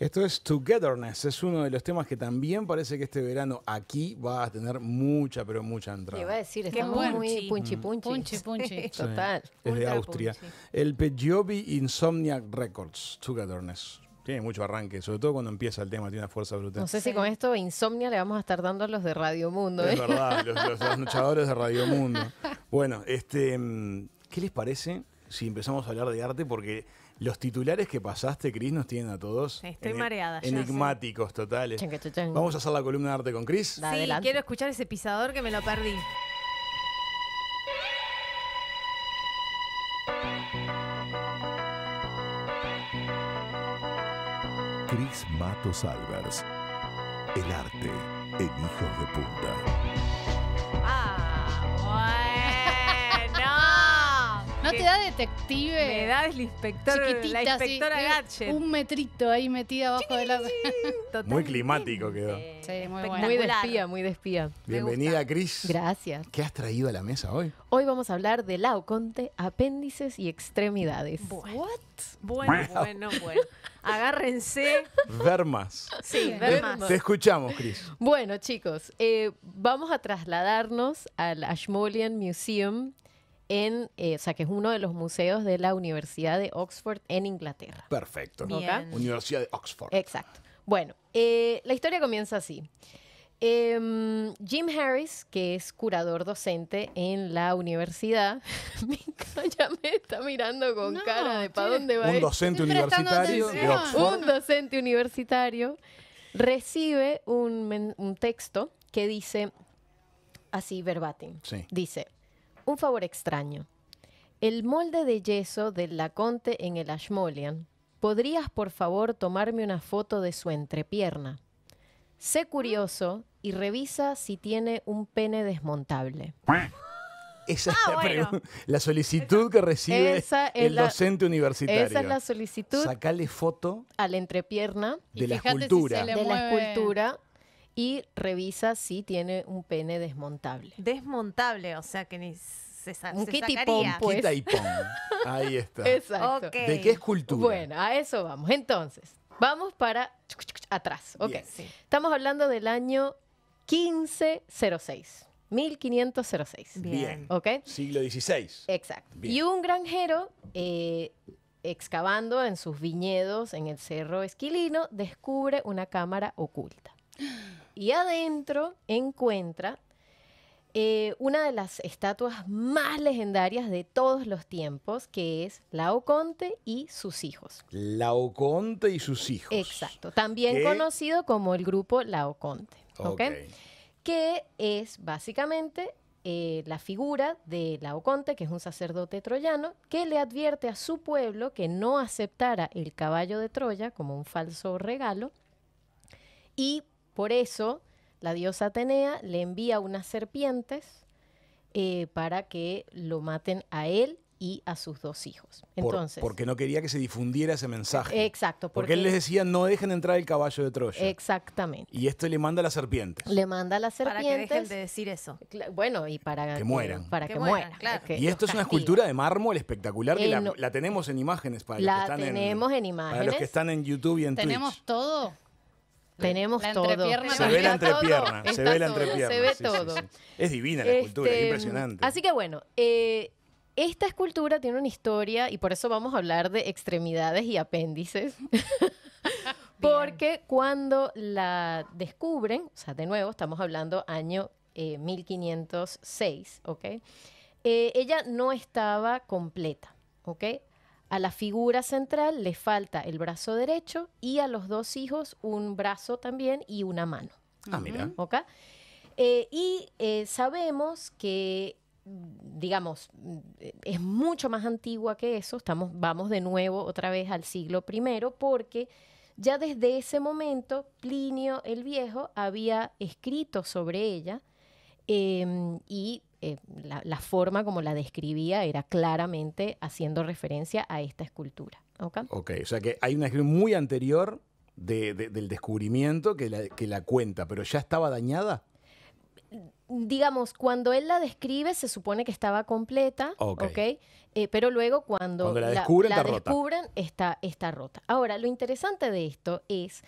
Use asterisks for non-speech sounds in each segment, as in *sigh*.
Esto es Togetherness, es uno de los temas que también parece que este verano aquí va a tener mucha, pero mucha entrada. Te iba a decir, Está muy punchi punchi. punchy, punchi. Mm. *laughs* Total. es de Austria. El Peyobi Insomnia Records, Togetherness. Tiene mucho arranque, sobre todo cuando empieza el tema, tiene una fuerza brutal. No sé si con esto Insomnia le vamos a estar dando a los de Radio Mundo. Es ¿eh? verdad, *laughs* los, luchadores de Radio Mundo. Bueno, este, mm, ¿qué les parece si empezamos a hablar de arte? Porque los titulares que pasaste, Cris, nos tienen a todos. Estoy mareada. enigmáticos totales. Vamos a hacer la columna de arte con Cris. Sí, quiero escuchar ese pisador que me lo perdí. Cris Matos Álvarez. El arte en Hijos de Punta. ¿No te da detective? Me da inspector, la inspectora eh, Un metrito ahí metida abajo de la... *laughs* muy climático quedó. muy despía, Muy despía. Bienvenida, Cris. Gracias. ¿Qué has traído a la mesa hoy? Hoy vamos a hablar de Laoconte, apéndices y extremidades. What? Bueno, bueno, bueno. Agárrense. más. Sí, ver más. te escuchamos, Cris. Bueno, chicos, eh, vamos a trasladarnos al Ashmolean Museum en, eh, o sea, que es uno de los museos de la Universidad de Oxford en Inglaterra. Perfecto. Universidad de Oxford. Exacto. Bueno, eh, la historia comienza así. Em, Jim Harris, que es curador docente en la universidad, *laughs* ya me está mirando con cara de para dónde va. Un docente universitario de Oxford. Un docente universitario recibe un, un texto que dice así verbatim. Dice, un favor extraño. El molde de yeso del Laconte en el Ashmolean. ¿Podrías, por favor, tomarme una foto de su entrepierna? Sé curioso y revisa si tiene un pene desmontable. Esa es ah, la, solicitud que recibe el docente universitario. Esa es la solicitud. Sacarle foto a la entrepierna de la escultura. de la escultura y revisa si tiene un pene desmontable. Desmontable, o sea que ni se, sabe un se pues. Ahí está. *laughs* Exacto. ¿De qué escultura? Bueno, a eso vamos. Entonces, vamos para atrás. Ok. Estamos hablando del año 1506. 1506. Bien. ¿Ok? Siglo XVI. Exacto. Y un granjero eh, excavando en sus viñedos en el Cerro Esquilino descubre una cámara oculta. Y adentro encuentra eh, una de las estatuas más legendarias de todos los tiempos, que es Laoconte y sus hijos. Laoconte y sus hijos. Exacto. También conocido como el grupo Laoconte. Que es básicamente eh, la figura de Laoconte, que es un sacerdote troyano, que le advierte a su pueblo que no aceptara el caballo de Troya como un falso regalo y por eso, la diosa Atenea le envía unas serpientes eh, para que lo maten a él y a sus dos hijos. Entonces, porque no quería que se difundiera ese mensaje. Eh, exacto. Porque, él les decía, no dejen entrar el caballo de Troya. Exactamente. Y esto le manda a las serpientes. Le manda a las serpientes. Para que dejen de decir eso. Bueno, y para que mueran. Para que, mueran, Claro. Y esto es una escultura de mármol espectacular que eh, la, tenemos en imágenes para los que están tenemos en, imágenes. Para los que están en YouTube y en Twitch. Tenemos todo. Tenemos todo. Se ve la entrepierna. Se ve la entrepierna. Se ve todo. Es divina la escultura, es este, impresionante. Así que bueno, eh, esta escultura tiene una historia y por eso vamos a hablar de extremidades y apéndices. *laughs* Porque cuando la descubren, o sea, de nuevo, estamos hablando año 1506, eh, ¿ok? Eh, ella no estaba completa, ¿ok? A la figura central le falta el brazo derecho y a los dos hijos un brazo también y una mano. Ah, mira. ¿Ok? Eh, y eh, sabemos que digamos, eh, es mucho más antigua que eso, estamos, vamos de nuevo otra vez al siglo I, porque ya desde ese momento Plinio el Viejo había escrito sobre ella em, y eh, la, forma como la describía era claramente haciendo referencia a esta escultura. Ok, o sea que hay una escritura muy anterior del descubrimiento que la, cuenta, pero ya estaba dañada digamos, cuando él la describe, se supone que estaba completa, eh, pero luego cuando, la, descubren, está, rota. Ahora, lo interesante de esto es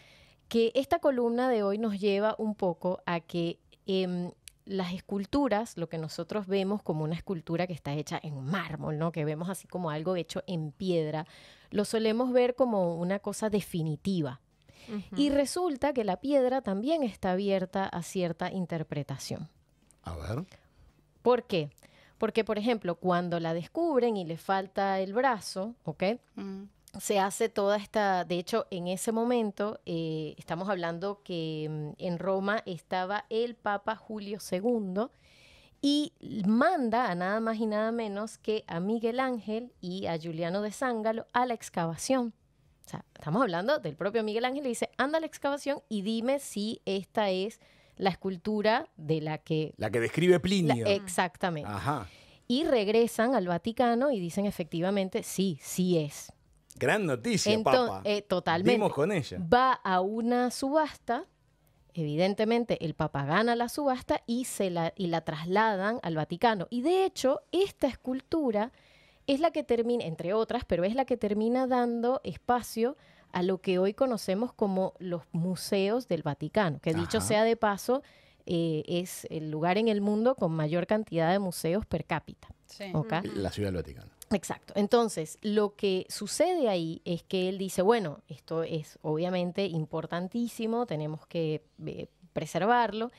que esta columna de hoy nos lleva un poco a que em, las esculturas, lo que nosotros vemos como una escultura que está hecha en mármol, ¿no? Que vemos así como algo hecho en piedra, lo solemos ver como una cosa definitiva. Y resulta que la piedra también está abierta a cierta interpretación. A ver. ¿Por qué? Porque, por ejemplo, cuando la descubren y le falta el brazo, ¿ok? Mm se hace toda esta, de hecho, en ese momento eh, estamos hablando que mm, en Roma estaba el Papa Julio II y manda a nada más y nada menos que a Miguel Ángel y a Juliano de Sángalo a la excavación. O sea, estamos hablando del propio Miguel Ángel, y dice, anda a la excavación y dime si esta es la escultura de la que... La que describe Plinio. exactamente. Y regresan al Vaticano y dicen efectivamente, sí, sí es. Gran noticia, eh, totalmente. con ella. Va a una subasta. Evidentemente, el Papa gana la subasta y, se la, y la trasladan al Vaticano. Y de hecho, esta escultura es la que termina, entre otras, pero es la que termina dando espacio a lo que hoy conocemos como los museos del Vaticano, que dicho sea de paso, eh, es el lugar en el mundo con mayor cantidad de museos per cápita. La Ciudad del Vaticano. Exacto. Entonces, lo que sucede ahí es que él dice, bueno, esto es obviamente importantísimo, tenemos que eh, preservarlo,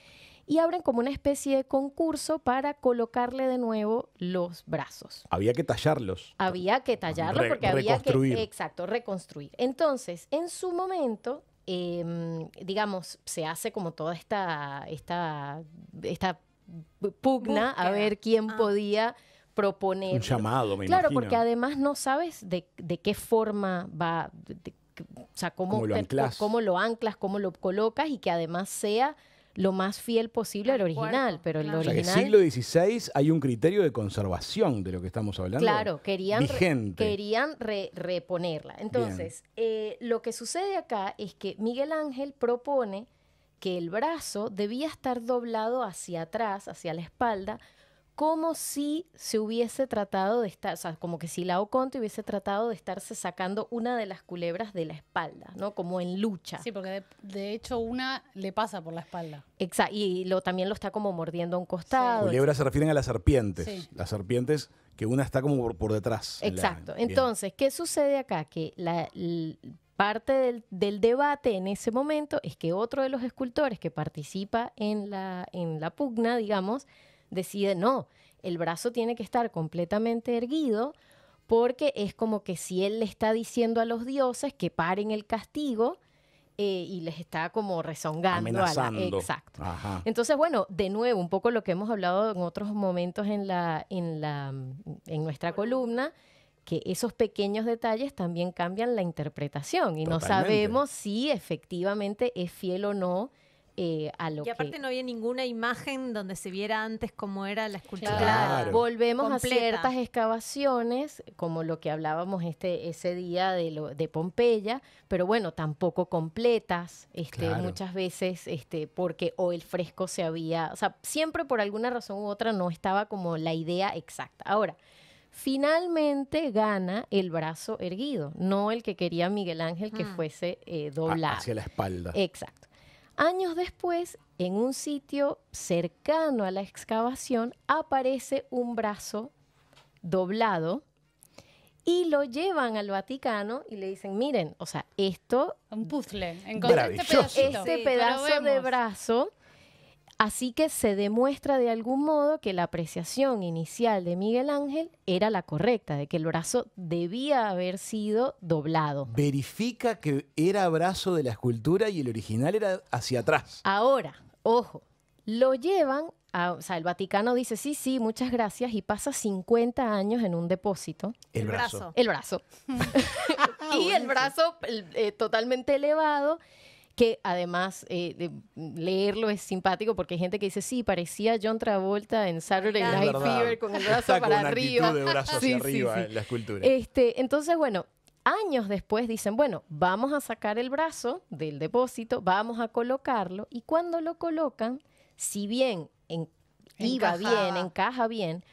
y abren como una especie de concurso para colocarle de nuevo los brazos. Había que tallarlos. Había que tallarlos porque había que, exacto, reconstruir. Entonces, en su momento, eh, digamos, se hace como toda esta, esta, esta pugna a ver quién ah. podía proponer. Un llamado, me Claro, porque además no sabes de, de qué forma va, o sea, cómo, cómo lo anclas, cómo lo colocas y que además sea lo más fiel posible al original, pero el original... en el siglo XVI hay un criterio de conservación de lo que estamos hablando. Claro, querían, reponerla. Entonces, eh, lo que sucede acá es que Miguel Ángel propone que el brazo debía estar doblado hacia atrás, hacia la espalda, como si se hubiese tratado de estar, o sea, como que si Lao Conte hubiese tratado de estarse sacando una de las culebras de la espalda, ¿no? Como en lucha. Sí, porque de, hecho una le pasa por la espalda. Exacto, y lo, también lo está como mordiendo a un costado. Culebras se refieren a las serpientes. Las serpientes que una está como por, detrás. Exacto. Entonces, ¿qué sucede acá? Que la, parte del, del, debate en ese momento es que otro de los escultores que participa en la, en la pugna, digamos, decide, no, el brazo tiene que estar completamente erguido porque es como que si él le está diciendo a los dioses que paren el castigo eh, y les está como rezongando. A exacto. Entonces, bueno, de nuevo, un poco lo que hemos hablado en otros momentos en, la, en, la, en nuestra columna, que esos pequeños detalles también cambian la interpretación y no sabemos si efectivamente es fiel o no eh, a lo que... Y aparte no había ninguna imagen donde se viera antes cómo era la escultura. Volvemos a ciertas excavaciones, como lo que hablábamos este, ese día de, lo, de Pompeya, pero bueno, tampoco completas este, muchas veces, este, porque o el fresco se había, o sea, siempre por alguna razón u otra no estaba como la idea exacta. Ahora, finalmente gana el brazo erguido, no el que quería Miguel Ángel que mm. fuese eh, ah, doblado. hacia la espalda. Exacto. Años después, en un sitio cercano a la excavación, aparece un brazo doblado y lo llevan al Vaticano y le dicen, miren, o sea, esto... Un puzzle, este, este pedazo de brazo Así que se demuestra de algún modo que la apreciación inicial de Miguel Ángel era la correcta, de que el brazo debía haber sido doblado. Verifica que era brazo de la escultura y el original era hacia atrás. Ahora, ojo, lo llevan a. o sea, el Vaticano dice, sí, sí, muchas gracias, y pasa 50 años en un depósito. El brazo. El brazo. *laughs* Ah, y el brazo eh, totalmente elevado que además eh, leerlo es simpático porque hay gente que dice, sí, parecía John Travolta en Saturday Night Fever con el brazo para arriba. la escultura. Este, entonces, bueno, años después dicen, bueno, vamos a sacar el brazo del depósito, vamos a colocarlo y cuando lo colocan, si bien iba bien, encaja bien,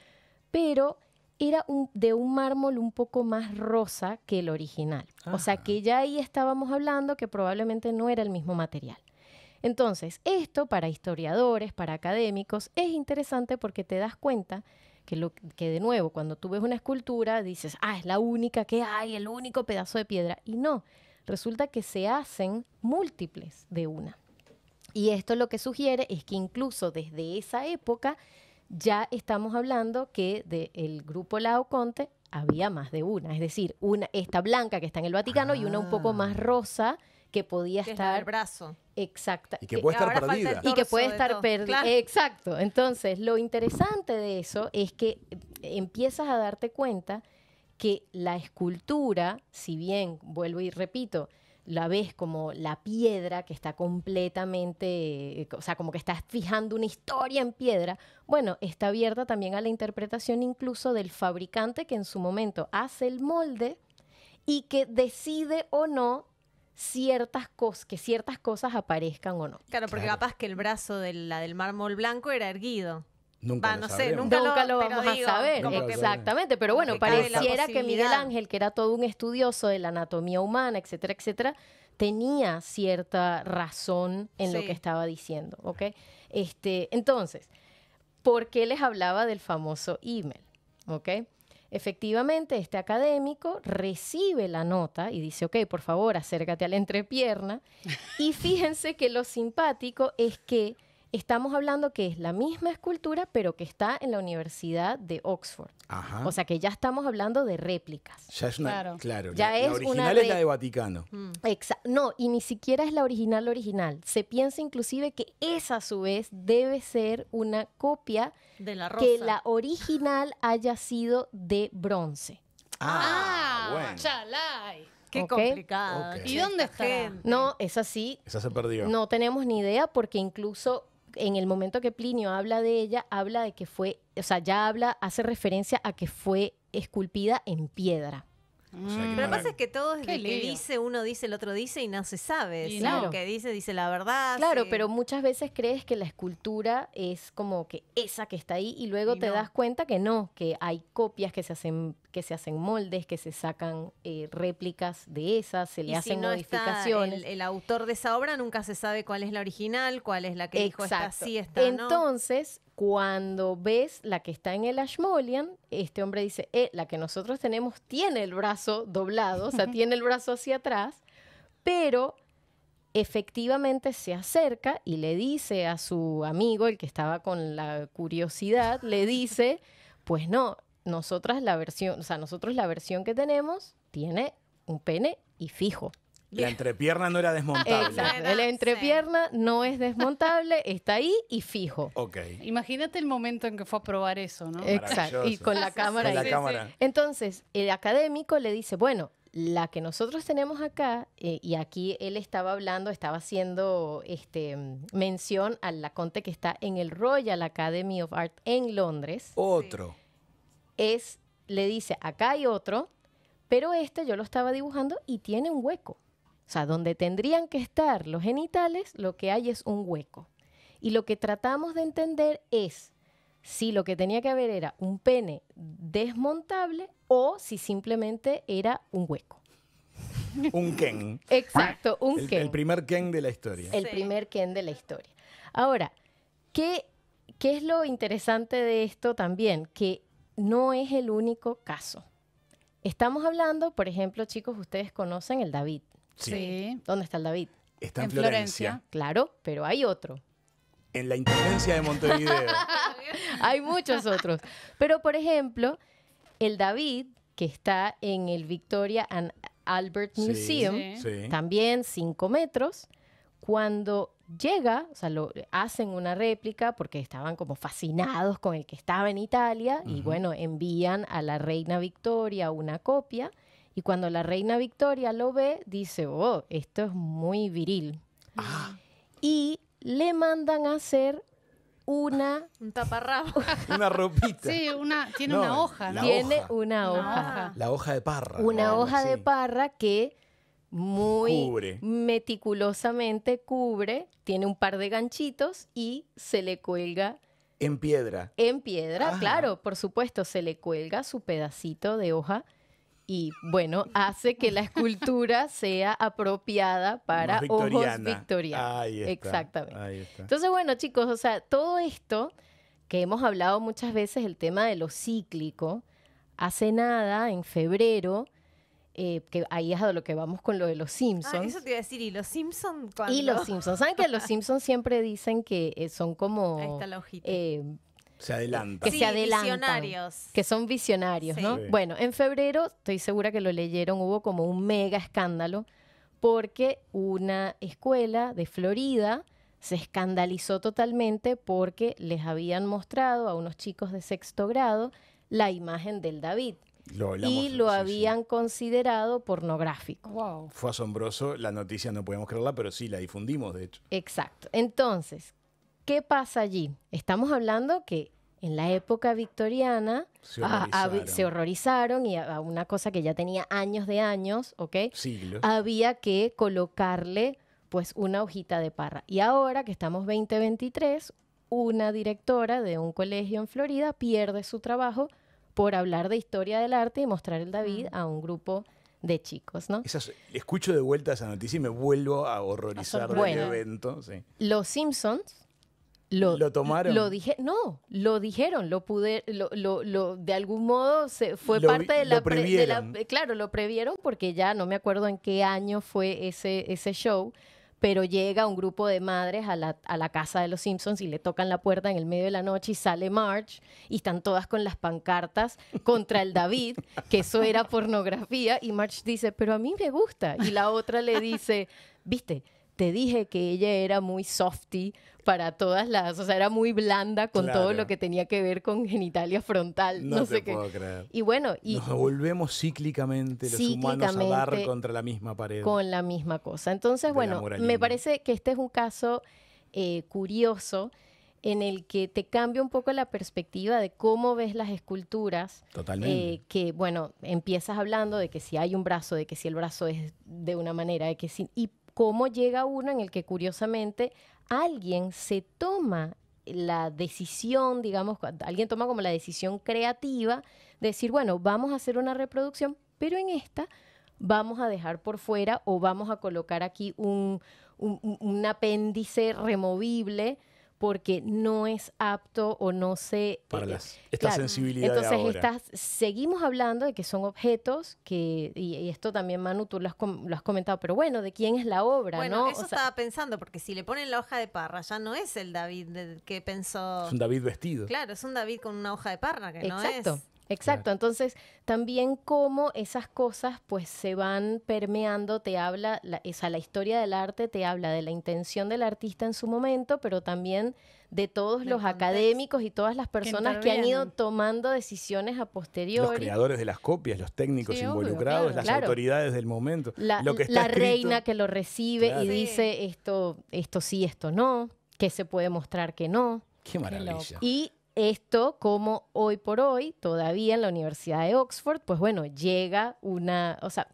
pero era un, de un mármol un poco más rosa que el original. O sea que ya ahí estábamos hablando que probablemente no era el mismo material. Entonces, esto para historiadores, para académicos, es interesante porque te das cuenta que, lo, que de nuevo, cuando tú ves una escultura, dices, ah, es la única que hay, el único pedazo de piedra. Y no, resulta que se hacen múltiples de una. Y esto lo que sugiere es que incluso desde esa época ya estamos hablando que del grupo Laoconte había más de una, es decir, una esta blanca que está en el Vaticano y una un poco más ah. rosa que podía estar brazo. Exacta. Y que, puede estar perdida. Y que puede estar perdida. Exacto. Entonces, lo interesante de eso es que empiezas a darte cuenta que la escultura, si bien, vuelvo y repito, la ves como la piedra que está completamente, eh, o sea, como que estás fijando una historia en piedra, bueno, está abierta también a la interpretación incluso del fabricante que en su momento hace el molde y que decide o no ciertas cosas, que ciertas cosas aparezcan o no. Claro, porque capaz que el brazo de la del mármol blanco era erguido. Nunca, lo, nunca, lo, vamos a saber. Exactamente, pero bueno, pareciera que Miguel Ángel, que era todo un estudioso de la anatomía humana, etcétera, etcétera, tenía cierta razón en lo que estaba diciendo, ¿ok? Este, entonces, ¿por qué les hablaba del famoso email? ¿Ok? Efectivamente, este académico recibe la nota y dice, ok, por favor, acércate a la entrepierna. y fíjense que lo simpático es que Estamos hablando que es la misma escultura, pero que está en la Universidad de Oxford. O sea que ya estamos hablando de réplicas. Ya es una, claro. la, original es la de Vaticano. Mm. No, y ni siquiera es la original original. Se piensa inclusive que esa a su vez debe ser una copia de la que la original haya sido de bronce. Ah, ah Qué complicado. ¿Y dónde está? No, es así. Esa se perdió. No tenemos ni idea porque incluso en el momento que Plinio habla de ella, habla de que fue, o sea, ya habla, hace referencia a que fue esculpida en piedra lo que pasa es que todo lo que dice, uno dice, el otro dice y no se sabe. Y Lo que dice, dice la verdad. Claro, pero muchas veces crees que la escultura es como que esa que está ahí y luego te das cuenta que no, que hay copias que se hacen, que se hacen moldes, que se sacan eh, réplicas de esas, se le hacen modificaciones. el, autor de esa obra nunca se sabe cuál es la original, cuál es la que dijo esta sí, esta Entonces, cuando ves la que está en el Ashmolean, este hombre dice, eh, la que nosotros tenemos tiene el brazo doblado, o sea, *laughs* tiene el brazo hacia atrás, pero efectivamente se acerca y le dice a su amigo, el que estaba con la curiosidad, le *laughs* dice, pues no, nosotras la versión, o sea, nosotros la versión que tenemos tiene un pene y fijo. La entrepierna no era desmontable. Exacto. La entrepierna no es desmontable, está ahí y fijo. Ok. Imagínate el momento en que fue a probar eso, ¿no? Exacto. Y con la cámara. ahí. Entonces, el académico le dice, bueno, la que nosotros tenemos acá, eh, y aquí él estaba hablando, estaba haciendo este, mención a la conte que está en el Royal Academy of Art en Londres. Otro. Es, le dice, acá hay otro, pero este yo lo estaba dibujando y tiene un hueco. O sea, donde tendrían que estar los genitales, lo que hay es un hueco. Y lo que tratamos de entender es si lo que tenía que haber era un pene desmontable o si simplemente era un hueco. un Ken. Exacto, un el, Ken. El primer Ken de la historia. El primer Ken de la historia. Ahora, ¿qué es lo interesante de esto también? Que no es el único caso. Estamos hablando, por ejemplo, chicos, ustedes conocen el David. Sí. ¿Dónde está el David? Está en, Florencia. Claro, pero hay otro. En la Intendencia de Montevideo. *laughs* hay muchos otros. Pero, por ejemplo, el David, que está en el Victoria and Albert Museum, también 5 metros, cuando llega, o sea, lo, hacen una réplica porque estaban como fascinados con el que estaba en Italia y bueno, envían a la reina Victoria una copia y cuando la reina Victoria lo ve, dice, oh, esto es muy viril. Ah. Y le mandan a hacer una... Un taparrabo. *laughs* una ropita. Sí, una, tiene una hoja. Tiene una hoja. La hoja de parra. Una hoja de parra que muy meticulosamente cubre, tiene un par de ganchitos y se le cuelga. En piedra. En piedra, ah. claro, por supuesto, se le cuelga su pedacito de hoja y bueno, hace que la escultura sea apropiada para ojos victorianos. Exactamente. Entonces, bueno, chicos, o sea, todo esto que hemos hablado muchas veces, el tema de lo cíclico, hace nada, en febrero, eh, que ahí es a lo que vamos con lo de los Simpsons. Ah, eso te iba a decir, ¿y los Simpsons Y los Simpsons. ¿Saben que los *laughs* Simpsons siempre dicen que eh, son como... Ahí está la hojita. Eh, se adelanta. Que adelantan. Visionarios. Que son visionarios, ¿no? Bueno, en febrero, estoy segura que lo leyeron, hubo como un mega escándalo porque una escuela de Florida se escandalizó totalmente porque les habían mostrado a unos chicos de sexto grado la imagen del David. y lo habían considerado pornográfico. Fue asombroso, la noticia no podemos creerla, pero sí la difundimos, de hecho. Exacto. Entonces, ¿Qué pasa allí? Estamos hablando que en la época victoriana se ah, horrorizaron, y a, una cosa que ya tenía años de años, ¿ok? Siglos. Había que colocarle pues una hojita de parra. Y ahora que estamos 2023, una directora de un colegio en Florida pierde su trabajo por hablar de historia del arte y mostrar el David a un grupo de chicos, ¿no? escucho de vuelta esa noticia y me vuelvo a horrorizar del evento. Los Simpsons lo, tomaron. dije, no, lo dijeron, lo pude, lo, de algún modo fue parte de la, de eh, claro, lo previeron porque ya no me acuerdo en qué año fue ese ese show, pero llega un grupo de madres a la, a la casa de los Simpsons y le tocan la puerta en el medio de la noche y sale Marge y están todas con las pancartas contra el David, que eso era pornografía y Marge dice, pero a mí me gusta y la otra le dice, viste, te dije que ella era muy softy para todas las, o sea, era muy blanda con todo lo que tenía que ver con genitalia frontal. No, sé qué. Puedo creer. Y bueno, y nos volvemos cíclicamente los humanos a dar contra la misma pared. Con la misma cosa. Entonces, bueno, me parece que este es un caso eh, curioso en el que te cambia un poco la perspectiva de cómo ves las esculturas. Eh, Totalmente. que, bueno, empiezas hablando de que si hay un brazo, de que si el brazo es de una manera, de que si... Y cómo llega uno en el que curiosamente alguien se toma la decisión, digamos, alguien toma como la decisión creativa de decir, bueno, vamos a hacer una reproducción, pero en esta vamos a dejar por fuera o vamos a colocar aquí un, un apéndice removible porque no es apto o no se... Para eh, las, esta sensibilidad. Entonces, Estás, seguimos hablando de que son objetos, que, y, esto también, Manu, tú lo has, comentado, pero bueno, ¿de quién es la obra? Bueno, eso estaba pensando, porque si le ponen la hoja de parra, ya no es el David que pensó... Es un David vestido. Claro, es un David con una hoja de parra, que no es... Exacto, entonces también cómo esas cosas pues se van permeando, te habla, la, esa, la historia del arte te habla de la intención del artista en su momento, pero también de todos los académicos y todas las personas que, han ido tomando decisiones a posteriori. Los creadores de las copias, los técnicos involucrados, las autoridades del momento. lo que está la reina que lo recibe y dice esto, esto sí, esto no, que se puede mostrar que no. Qué maravilla. Y esto como hoy por hoy, todavía en la Universidad de Oxford, pues bueno, llega una, o sea,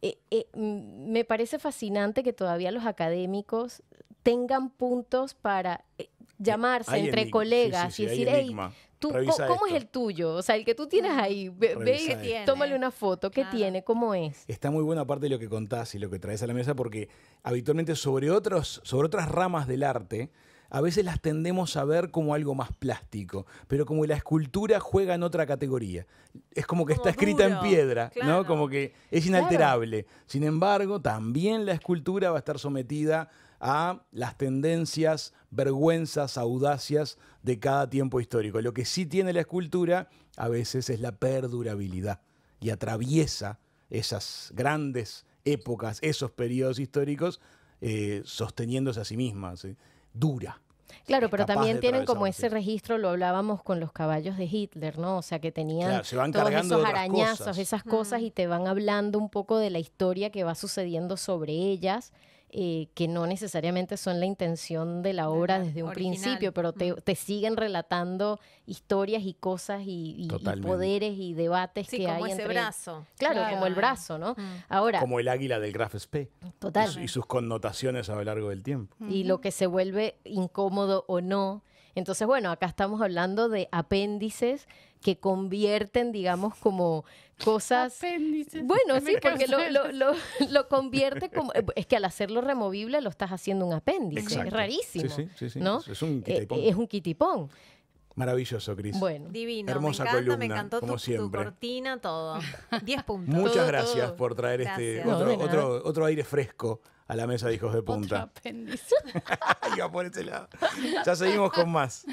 eh, eh, mm, me parece fascinante que todavía los académicos tengan puntos para eh, llamarse entre colegas y decir, hey, tú, ¿cómo, es el tuyo? O sea, el que tú tienes ahí, ve, tómale una foto, ¿qué tiene? ¿Cómo es? Está muy buena parte de lo que contás y lo que traes a la mesa porque habitualmente sobre, otros, sobre otras ramas del arte, a veces las tendemos a ver como algo más plástico, pero como la escultura juega en otra categoría. Es como que está escrita en piedra, ¿no? Como que es inalterable. Sin embargo, también la escultura va a estar sometida a las tendencias, vergüenzas, audacias de cada tiempo histórico. Lo que sí tiene la escultura a veces es la perdurabilidad y atraviesa esas grandes épocas, esos periodos históricos, eh, sosteniéndose a sí mismas dura. Claro, pero también tienen como ese registro, lo hablábamos con los caballos de Hitler, ¿no? O sea, que tenían todos esos arañazos, esas cosas, mm. y te van hablando un poco de la historia que va sucediendo sobre ellas eh, que no necesariamente son la intención de la obra desde un principio, pero te, siguen relatando historias y cosas y, poderes y debates que como hay ese entre... brazo. Claro, como el brazo, ¿no? Mm. Ahora, como el águila del Graf Spee. Y, sus connotaciones a lo largo del tiempo. Y lo que se vuelve incómodo o no entonces, bueno, acá estamos hablando de apéndices que convierten, digamos, como cosas... Apéndices. Bueno, sí, porque lo, lo, convierte como... Eh, es que al hacerlo removible lo estás haciendo un apéndice. Es rarísimo. Sí, sí, sí, ¿no? Es un kitipón. Eh, es un quitipón. Maravilloso, Cris. Bueno, divino. Hermosa me columna, me encantó como siempre. cortina, todo. Diez puntos. Muchas gracias por traer este otro, otro, otro, aire fresco a la mesa de hijos de punta. otro apéndice. *laughs* Iba por ese lado. Ya seguimos con más.